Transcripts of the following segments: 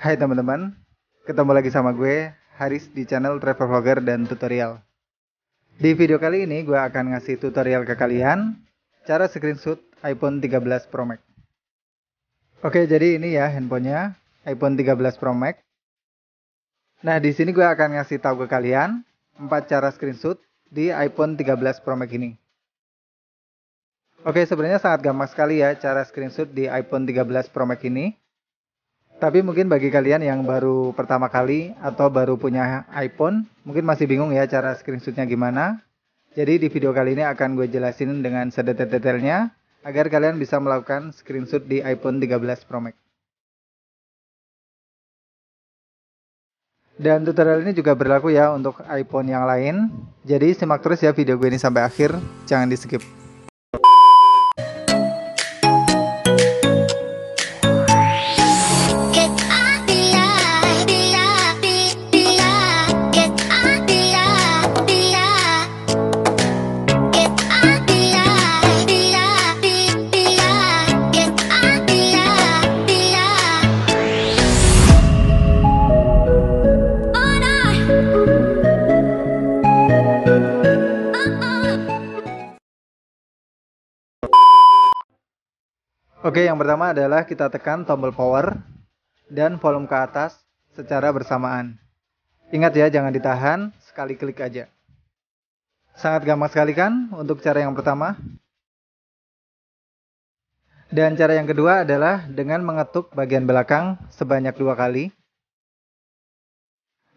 Hai teman-teman, ketemu lagi sama gue Haris di channel Travel Vlogger dan Tutorial. Di video kali ini gue akan ngasih tutorial ke kalian cara screenshot iPhone 13 Pro Max. Oke, jadi ini ya handphonenya iPhone 13 Pro Max. Nah, di sini gue akan ngasih tahu ke kalian 4 cara screenshot di iPhone 13 Pro Max ini. Oke, sebenarnya sangat gampang sekali ya cara screenshot di iPhone 13 Pro Max ini tapi mungkin bagi kalian yang baru pertama kali atau baru punya iPhone, mungkin masih bingung ya cara screenshotnya gimana. Jadi di video kali ini akan gue jelasin dengan sedetail-detailnya agar kalian bisa melakukan screenshot di iPhone 13 Pro Max. Dan tutorial ini juga berlaku ya untuk iPhone yang lain. Jadi simak terus ya video gue ini sampai akhir, jangan di skip. Oke, yang pertama adalah kita tekan tombol power dan volume ke atas secara bersamaan. Ingat ya, jangan ditahan, sekali klik aja. Sangat gampang sekali kan untuk cara yang pertama? Dan cara yang kedua adalah dengan mengetuk bagian belakang sebanyak dua kali.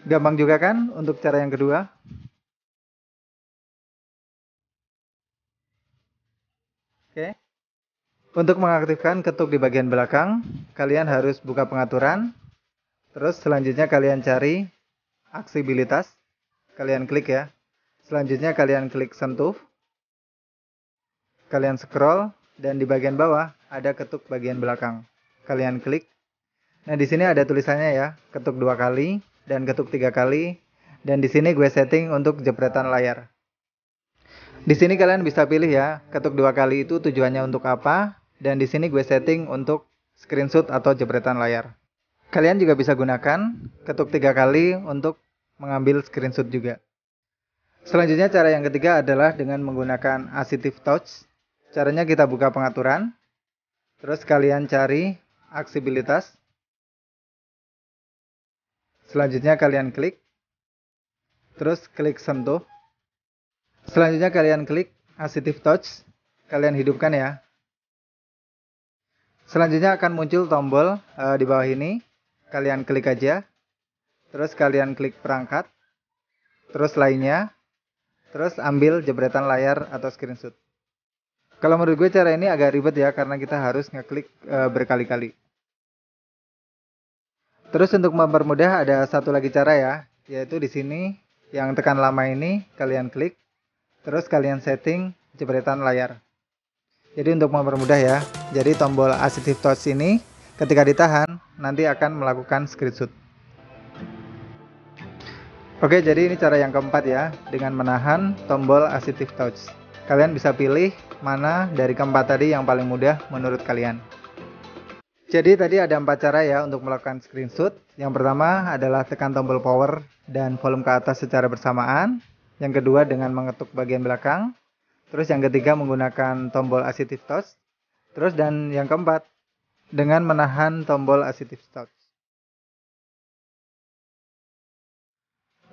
Gampang juga kan untuk cara yang kedua? Oke. Okay. Untuk mengaktifkan ketuk di bagian belakang, kalian harus buka pengaturan. Terus selanjutnya kalian cari aksibilitas. Kalian klik ya. Selanjutnya kalian klik sentuh. Kalian scroll dan di bagian bawah ada ketuk bagian belakang. Kalian klik. Nah, di sini ada tulisannya ya, ketuk dua kali dan ketuk tiga kali. Dan di sini gue setting untuk jepretan layar. Di sini kalian bisa pilih ya, ketuk dua kali itu tujuannya untuk apa, dan di sini gue setting untuk screenshot atau jepretan layar. Kalian juga bisa gunakan ketuk tiga kali untuk mengambil screenshot juga. Selanjutnya cara yang ketiga adalah dengan menggunakan Assistive Touch. Caranya kita buka pengaturan, terus kalian cari aksibilitas. Selanjutnya kalian klik, terus klik sentuh. Selanjutnya kalian klik Assistive Touch, kalian hidupkan ya. Selanjutnya akan muncul tombol uh, di bawah ini. Kalian klik aja. Terus kalian klik perangkat. Terus lainnya. Terus ambil jebretan layar atau screenshot. Kalau menurut gue cara ini agak ribet ya karena kita harus ngeklik e, berkali-kali. Terus untuk mempermudah ada satu lagi cara ya, yaitu di sini yang tekan lama ini kalian klik, terus kalian setting jebretan layar. Jadi untuk mempermudah ya. Jadi tombol assistive touch ini ketika ditahan nanti akan melakukan screenshot. Oke, jadi ini cara yang keempat ya, dengan menahan tombol assistive touch. Kalian bisa pilih mana dari keempat tadi yang paling mudah menurut kalian. Jadi tadi ada empat cara ya untuk melakukan screenshot. Yang pertama adalah tekan tombol power dan volume ke atas secara bersamaan. Yang kedua dengan mengetuk bagian belakang. Terus yang ketiga menggunakan tombol assistive touch. Terus dan yang keempat dengan menahan tombol assistive touch.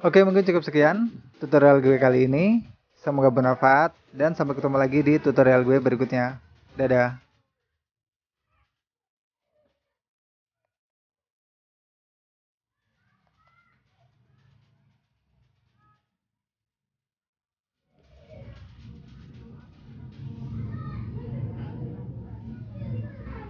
Oke, mungkin cukup sekian tutorial gue kali ini. Semoga bermanfaat dan sampai ketemu lagi di tutorial gue berikutnya. Dadah.